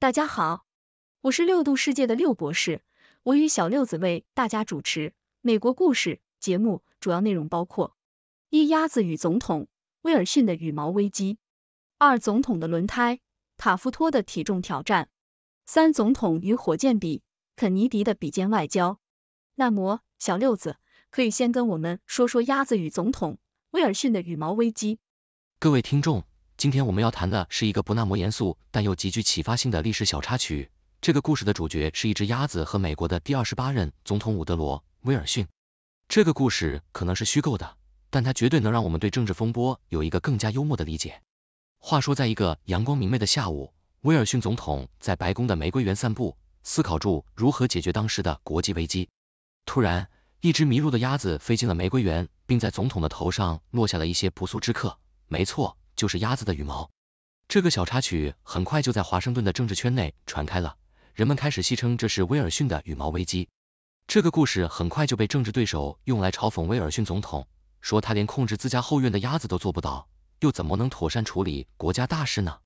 大家好，我是六度世界的六博士，我与小六子为大家主持美国故事节目，主要内容包括：一、鸭子与总统威尔逊的羽毛危机；二、总统的轮胎，塔夫托的体重挑战；三、总统与火箭笔，肯尼迪的比肩外交。那么，小六子可以先跟我们说说鸭子与总统威尔逊的羽毛危机。各位听众。今天我们要谈的是一个不那么严肃，但又极具启发性的历史小插曲。这个故事的主角是一只鸭子和美国的第二十八任总统伍德罗·威尔逊。这个故事可能是虚构的，但它绝对能让我们对政治风波有一个更加幽默的理解。话说，在一个阳光明媚的下午，威尔逊总统在白宫的玫瑰园散步，思考住如何解决当时的国际危机。突然，一只迷路的鸭子飞进了玫瑰园，并在总统的头上落下了一些不速之客。没错。就是鸭子的羽毛，这个小插曲很快就在华盛顿的政治圈内传开了，人们开始戏称这是威尔逊的羽毛危机。这个故事很快就被政治对手用来嘲讽威尔逊总统，说他连控制自家后院的鸭子都做不到，又怎么能妥善处理国家大事呢？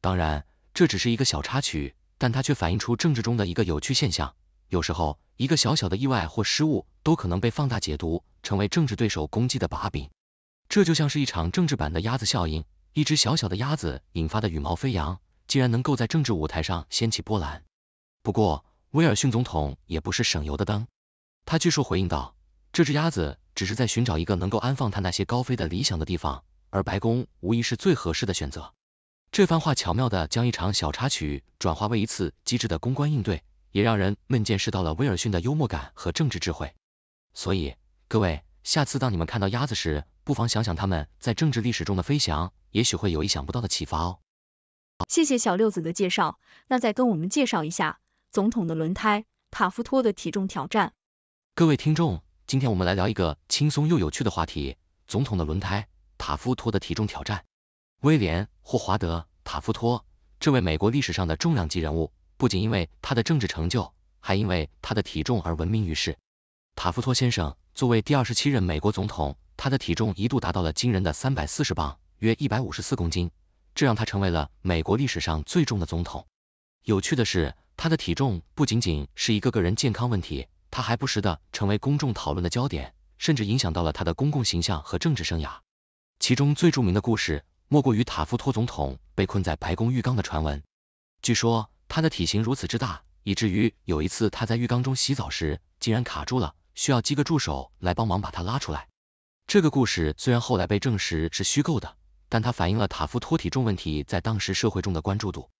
当然，这只是一个小插曲，但它却反映出政治中的一个有趣现象：有时候，一个小小的意外或失误都可能被放大解读，成为政治对手攻击的把柄。这就像是一场政治版的鸭子效应。一只小小的鸭子引发的羽毛飞扬，竟然能够在政治舞台上掀起波澜。不过，威尔逊总统也不是省油的灯，他据说回应道：“这只鸭子只是在寻找一个能够安放它那些高飞的理想的地方，而白宫无疑是最合适的选择。”这番话巧妙的将一场小插曲转化为一次机智的公关应对，也让人们见识到了威尔逊的幽默感和政治智慧。所以，各位。下次当你们看到鸭子时，不妨想想他们在政治历史中的飞翔，也许会有意想不到的启发哦。谢谢小六子的介绍，那再跟我们介绍一下总统的轮胎，塔夫托的体重挑战。各位听众，今天我们来聊一个轻松又有趣的话题，总统的轮胎，塔夫托的体重挑战。威廉·霍华德·塔夫托，这位美国历史上的重量级人物，不仅因为他的政治成就，还因为他的体重而闻名于世。塔夫托先生作为第二十七任美国总统，他的体重一度达到了惊人的三百四十磅，约一百五十四公斤，这让他成为了美国历史上最重的总统。有趣的是，他的体重不仅仅是一个个人健康问题，他还不时的成为公众讨论的焦点，甚至影响到了他的公共形象和政治生涯。其中最著名的故事莫过于塔夫托总统被困在白宫浴缸的传闻。据说，他的体型如此之大，以至于有一次他在浴缸中洗澡时，竟然卡住了。需要几个助手来帮忙把他拉出来。这个故事虽然后来被证实是虚构的，但它反映了塔夫托体重问题在当时社会中的关注度。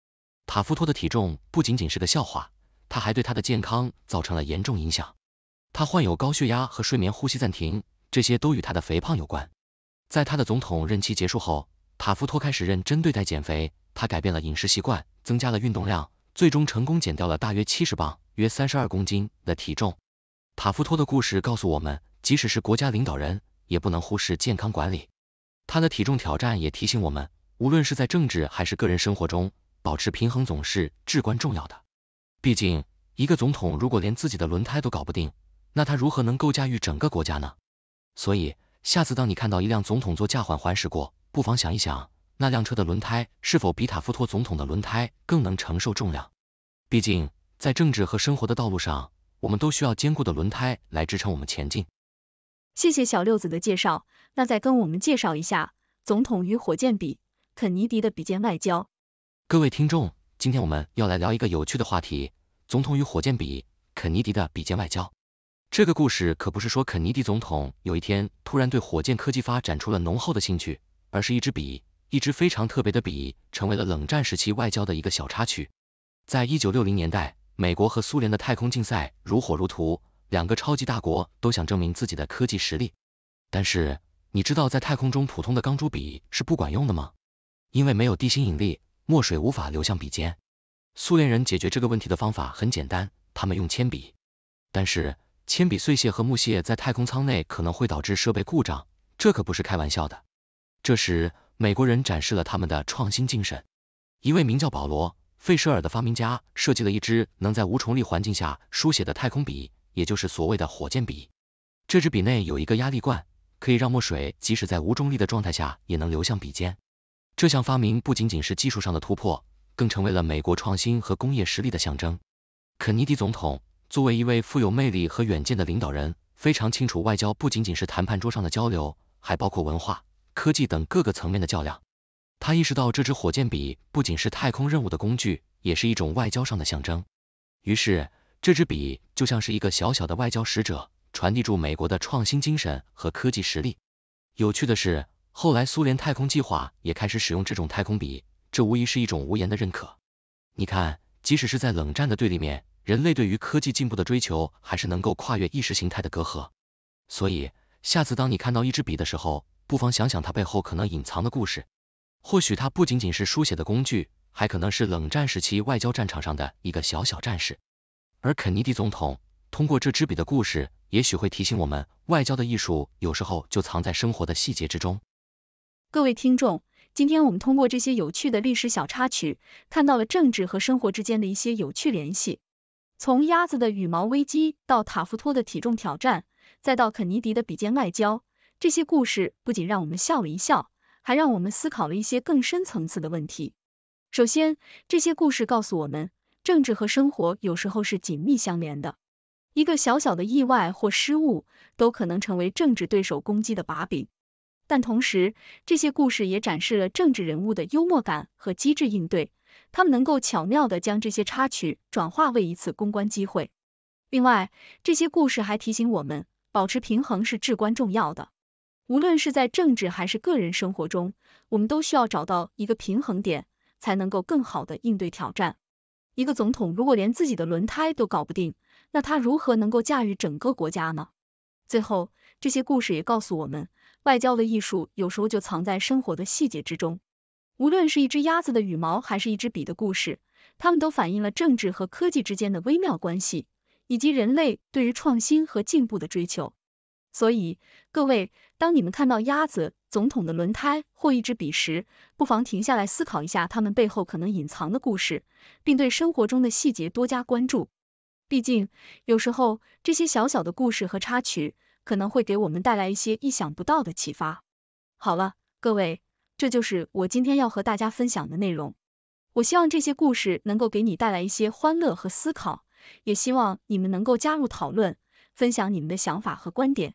塔夫托的体重不仅仅是个笑话，他还对他的健康造成了严重影响。他患有高血压和睡眠呼吸暂停，这些都与他的肥胖有关。在他的总统任期结束后，塔夫托开始认真对待减肥，他改变了饮食习惯，增加了运动量，最终成功减掉了大约七十磅（约三十二公斤）的体重。塔夫托的故事告诉我们，即使是国家领导人，也不能忽视健康管理。他的体重挑战也提醒我们，无论是在政治还是个人生活中，保持平衡总是至关重要的。毕竟，一个总统如果连自己的轮胎都搞不定，那他如何能够驾驭整个国家呢？所以，下次当你看到一辆总统座驾缓缓驶过，不妨想一想，那辆车的轮胎是否比塔夫托总统的轮胎更能承受重量？毕竟，在政治和生活的道路上，我们都需要坚固的轮胎来支撑我们前进。谢谢小六子的介绍，那再跟我们介绍一下《总统与火箭比肯尼迪的比肩外交。各位听众，今天我们要来聊一个有趣的话题，《总统与火箭比肯尼迪的比肩外交。这个故事可不是说肯尼迪总统有一天突然对火箭科技发展出了浓厚的兴趣，而是一支笔，一支非常特别的笔，成为了冷战时期外交的一个小插曲。在一九六零年代。美国和苏联的太空竞赛如火如荼，两个超级大国都想证明自己的科技实力。但是你知道在太空中普通的钢珠笔是不管用的吗？因为没有地心引力，墨水无法流向笔尖。苏联人解决这个问题的方法很简单，他们用铅笔。但是铅笔碎屑和木屑在太空舱内可能会导致设备故障，这可不是开玩笑的。这时美国人展示了他们的创新精神，一位名叫保罗。费舍尔的发明家设计了一支能在无重力环境下书写的太空笔，也就是所谓的火箭笔。这支笔内有一个压力罐，可以让墨水即使在无重力的状态下也能流向笔尖。这项发明不仅仅是技术上的突破，更成为了美国创新和工业实力的象征。肯尼迪总统作为一位富有魅力和远见的领导人，非常清楚外交不仅仅是谈判桌上的交流，还包括文化、科技等各个层面的较量。他意识到这支火箭笔不仅是太空任务的工具，也是一种外交上的象征。于是，这支笔就像是一个小小的外交使者，传递住美国的创新精神和科技实力。有趣的是，后来苏联太空计划也开始使用这种太空笔，这无疑是一种无言的认可。你看，即使是在冷战的对立面，人类对于科技进步的追求还是能够跨越意识形态的隔阂。所以，下次当你看到一支笔的时候，不妨想想它背后可能隐藏的故事。或许它不仅仅是书写的工具，还可能是冷战时期外交战场上的一个小小战士。而肯尼迪总统通过这支笔的故事，也许会提醒我们，外交的艺术有时候就藏在生活的细节之中。各位听众，今天我们通过这些有趣的历史小插曲，看到了政治和生活之间的一些有趣联系。从鸭子的羽毛危机到塔夫托的体重挑战，再到肯尼迪的比肩外交，这些故事不仅让我们笑了一笑。还让我们思考了一些更深层次的问题。首先，这些故事告诉我们，政治和生活有时候是紧密相连的，一个小小的意外或失误都可能成为政治对手攻击的把柄。但同时，这些故事也展示了政治人物的幽默感和机智应对，他们能够巧妙地将这些插曲转化为一次公关机会。另外，这些故事还提醒我们，保持平衡是至关重要的。无论是在政治还是个人生活中，我们都需要找到一个平衡点，才能够更好的应对挑战。一个总统如果连自己的轮胎都搞不定，那他如何能够驾驭整个国家呢？最后，这些故事也告诉我们，外交的艺术有时候就藏在生活的细节之中。无论是一只鸭子的羽毛，还是一支笔的故事，它们都反映了政治和科技之间的微妙关系，以及人类对于创新和进步的追求。所以，各位，当你们看到鸭子总统的轮胎或一支笔时，不妨停下来思考一下它们背后可能隐藏的故事，并对生活中的细节多加关注。毕竟，有时候这些小小的故事和插曲可能会给我们带来一些意想不到的启发。好了，各位，这就是我今天要和大家分享的内容。我希望这些故事能够给你带来一些欢乐和思考，也希望你们能够加入讨论，分享你们的想法和观点。